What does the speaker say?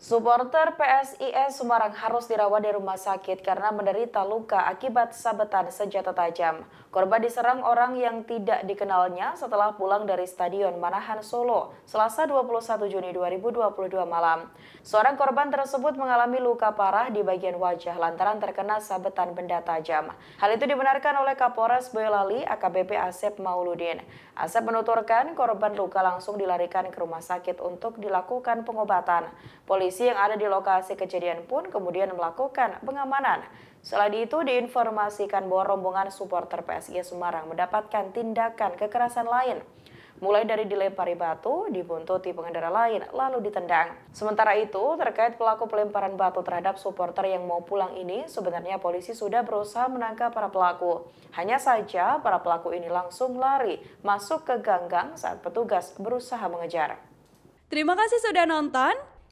Supporter PSIS Semarang harus dirawat di rumah sakit karena menderita luka akibat sabetan senjata tajam. Korban diserang orang yang tidak dikenalnya setelah pulang dari Stadion Manahan Solo, Selasa 21 Juni 2022 malam. Seorang korban tersebut mengalami luka parah di bagian wajah lantaran terkena sabetan benda tajam. Hal itu dibenarkan oleh Kapolres Boyolali AKBP Asep Mauludin. Asep menuturkan korban luka langsung dilarikan ke rumah sakit untuk dilakukan pengobatan. Polisi Polisi yang ada di lokasi kejadian pun kemudian melakukan pengamanan. Selain itu diinformasikan bahwa rombongan supporter PSIS Semarang mendapatkan tindakan kekerasan lain mulai dari dilempari batu, dibuntuti pengendara lain, lalu ditendang. Sementara itu, terkait pelaku pelemparan batu terhadap supporter yang mau pulang ini, sebenarnya polisi sudah berusaha menangkap para pelaku. Hanya saja, para pelaku ini langsung lari masuk ke ganggang saat petugas berusaha mengejar. Terima kasih sudah nonton.